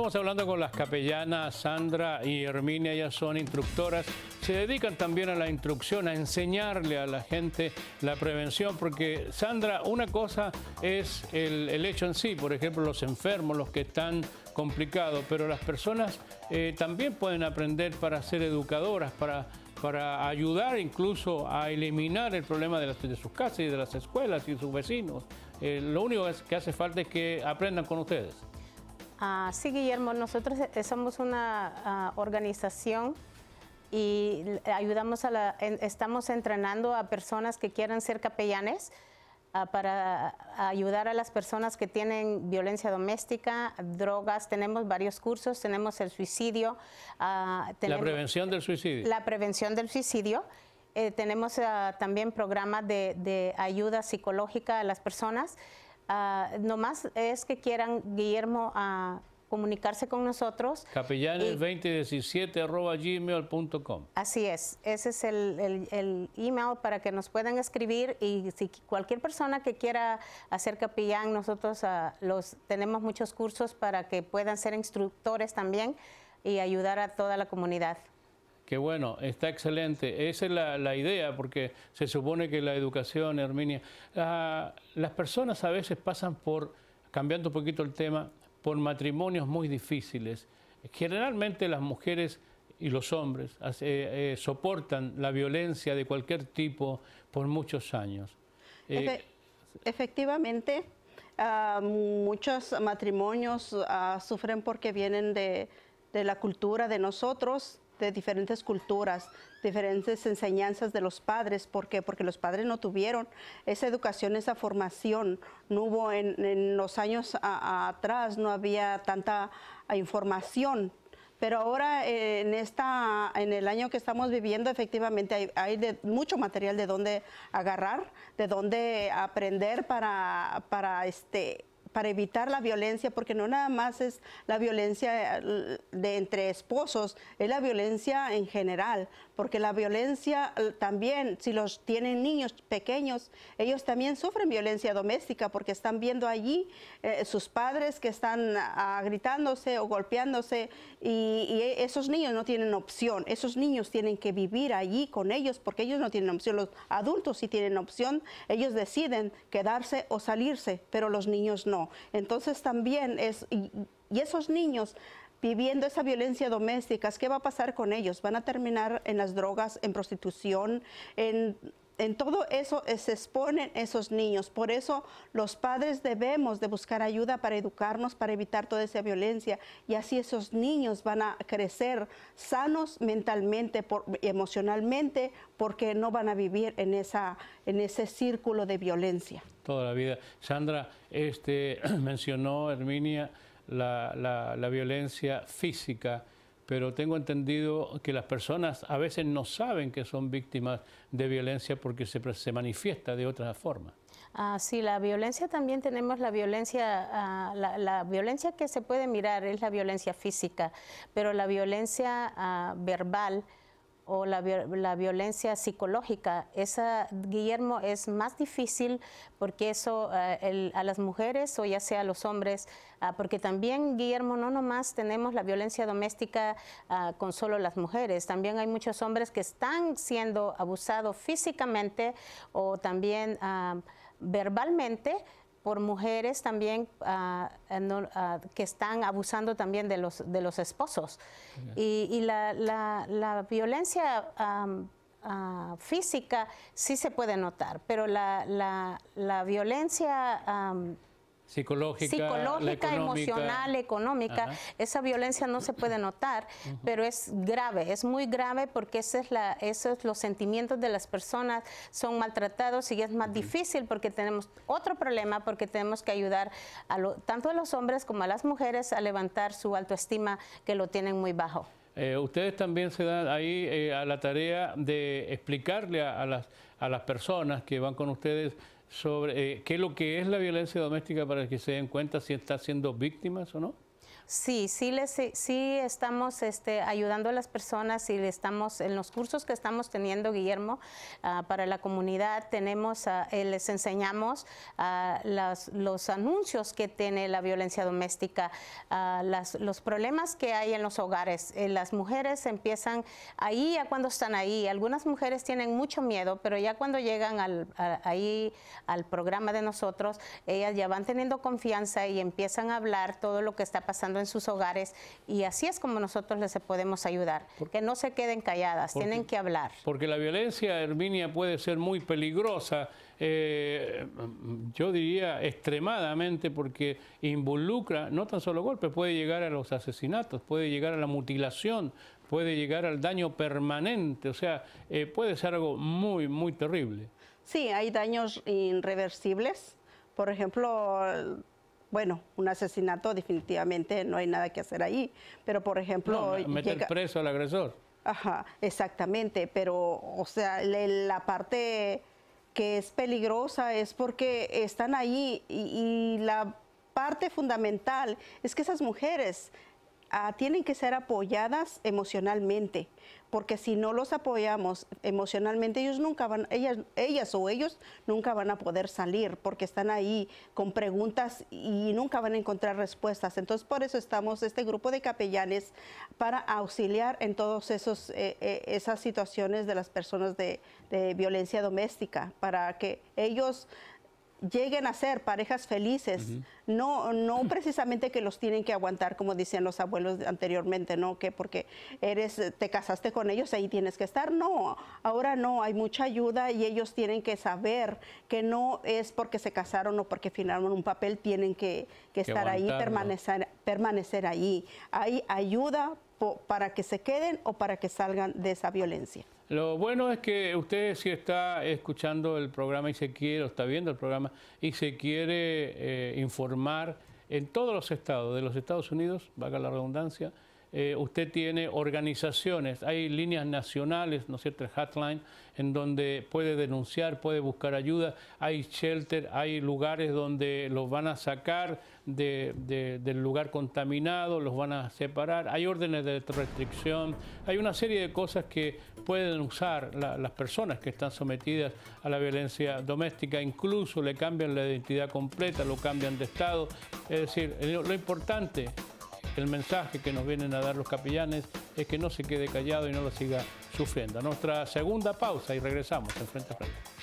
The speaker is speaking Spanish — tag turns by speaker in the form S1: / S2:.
S1: Estamos hablando con las capellanas Sandra y Herminia, ellas son instructoras. Se dedican también a la instrucción, a enseñarle a la gente la prevención, porque Sandra, una cosa es el, hecho en sí, por ejemplo, los enfermos, los que están complicados, pero las personas eh, también pueden aprender para ser educadoras, para para ayudar incluso a eliminar el problema de, sus casas y de las escuelas y sus vecinos. Eh, lo único que hace falta es que aprendan con ustedes.
S2: Ah, sí, Guillermo, nosotros e-, eh, somos una ah, organización y eh, ayudamos a la, estamos entrenando a personas que quieran ser capellanes ah, para ayudar a las personas que tienen violencia doméstica, drogas, tenemos varios cursos, tenemos el suicidio. la prevención
S1: del suicidio. La
S2: prevención del suicidio. Eh, tenemos también programas de ayuda psicológica a las personas. No ah, nomás es que quieran, Guillermo, a comunicarse con nosotros.
S1: capellanes gmail.com.
S2: Así es, ese es el, email para que nos puedan escribir y si cualquier persona que quiera hacer capellán, nosotros ah, los tenemos muchos cursos para que puedan ser instructores también y ayudar a toda la comunidad
S1: que bueno, está excelente. Esa es la, idea, porque se supone que la educación, Herminia, las personas a veces pasan por, cambiando un poquito el tema, por matrimonios muy difíciles. Generalmente las mujeres y los hombres eh, eh, soportan la violencia de cualquier tipo por muchos años. Eh,
S3: efectivamente, ah, muchos matrimonios ah, sufren porque vienen de la cultura de nosotros, de diferentes culturas, diferentes enseñanzas de los padres. ¿Por qué? Porque los padres no tuvieron esa educación, esa formación. No hubo en, los años atrás, no había tanta ah, información pero ahora eh, en esta en el año que estamos viviendo efectivamente hay, hay de, mucho material de dónde agarrar de dónde aprender para para este para evitar la violencia, porque no nada más es la violencia eh, de entre esposos, es la violencia en general, porque la violencia eh, también, si los tienen niños pequeños, ellos también sufren violencia doméstica porque están viendo allí eh, sus padres que están ah, gritándose o golpeándose y, y, e, esos niños no tienen opción, esos niños tienen que vivir allí con ellos porque ellos no tienen opción, los adultos sí tienen opción, ellos deciden quedarse o salirse, pero los niños no. Entonces también es, y, y esos niños viviendo esa violencia doméstica, ¿qué va a pasar con ellos? Van a terminar en las drogas, en prostitución, en en todo eso se exponen esos niños. Por eso los padres debemos de buscar ayuda para educarnos, para evitar toda esa violencia. Y así esos niños van a crecer sanos mentalmente, emocionalmente, porque no van a vivir en, esa, en ese círculo de violencia.
S1: Toda la vida. Sandra, este, mencionó Herminia la, la violencia física pero tengo entendido que las personas a veces no saben que son víctimas de violencia porque se, manifiesta de otra forma.
S2: Ah, sí, la violencia también tenemos la violencia, ah, la, violencia que se puede mirar es la violencia física, pero la violencia ah, verbal o la, la, violencia psicológica. Esa, Guillermo, es más difícil porque eso eh, a las mujeres o ya sea a los hombres, ah, porque también, Guillermo, no nomás tenemos la violencia doméstica ah, con solo las mujeres, también hay muchos hombres que están siendo abusados físicamente o también ah, verbalmente por mujeres también ah, ah, que están abusando también de los, de los esposos. Y, la, la, violencia ah, física sí se puede notar, pero la, la violencia
S1: psicológica, psicológica emocional,
S2: económica. Esa violencia no se puede notar, pero es grave, es muy grave porque es la, esos los sentimientos de las personas son maltratados y es más difícil porque tenemos otro problema, porque tenemos que ayudar a tanto a los hombres como a las mujeres a levantar su autoestima que lo tienen muy bajo.
S1: Eh, ustedes también se dan ahí eh, a la tarea de explicarle a, las, a las personas que van con ustedes sobre eh, qué es lo que es la violencia doméstica para que se den cuenta si está siendo víctimas o no?
S2: Sí, sí, sí estamos este, ayudando a las personas y estamos en los cursos que estamos teniendo, Guillermo, ah, para la comunidad tenemos, eh, les enseñamos los anuncios que tiene la violencia doméstica, los problemas que hay en los hogares. Eh, las mujeres empiezan ahí ya cuando están ahí. Algunas mujeres tienen mucho miedo, pero ya cuando llegan al, ahí al programa de nosotros, ellas ya van teniendo confianza y empiezan a hablar todo lo que está pasando en sus hogares y así es como nosotros les podemos ayudar, que no se queden calladas,
S1: tienen que hablar. Porque la violencia, Herminia, puede ser muy peligrosa, eh, yo diría extremadamente, porque involucra no tan solo golpes, puede llegar a los asesinatos, puede llegar a la mutilación, puede llegar al daño permanente, o sea, eh, puede ser algo muy, muy terrible.
S3: Sí, hay daños irreversibles. Por ejemplo, bueno, un asesinato definitivamente no hay nada que hacer ahí, pero por ejemplo... meter
S1: preso al agresor.
S3: Ajá, exactamente, pero o sea, la parte que es peligrosa es porque están ahí y, y la parte fundamental es que esas mujeres Ah, tienen que ser apoyadas emocionalmente, porque si no los apoyamos emocionalmente, ellos nunca van, ellas, ellas o ellos nunca van a poder salir, porque están ahí con preguntas y nunca van a encontrar respuestas. Entonces, por eso estamos este grupo de capellanes para auxiliar en todas eh, eh, esas situaciones de las personas de, de violencia doméstica, para que ellos lleguen a ser parejas felices, no, no precisamente que los tienen que aguantar, como decían los abuelos anteriormente, ¿no? Que porque eres, eh, te casaste con ellos, ahí tienes que estar. No, ahora no, hay mucha ayuda y ellos tienen que saber que no es porque se casaron o porque firmaron un papel, tienen que, estar ahí, permanecer, permanecer ahí. Hay ayuda para que se queden o para que salgan de esa violencia.
S1: Lo bueno es que usted si está escuchando el programa y se quiere, o está viendo el programa y se quiere eh, informar en todos los estados de los Estados Unidos, valga la redundancia, eh, usted tiene organizaciones, hay líneas nacionales, ¿no es cierto?, el hotline, en donde puede denunciar, puede buscar ayuda, hay shelter, hay lugares donde los van a sacar del lugar contaminado, los van a separar, hay órdenes de restricción, hay una serie de cosas que pueden usar las personas que están sometidas a la violencia doméstica, incluso le cambian la identidad completa, lo cambian de estado, es decir, lo importante el mensaje que nos vienen a dar los capellanes es que no se quede callado y no lo siga sufriendo. Nuestra segunda pausa y regresamos en Frente a Frente.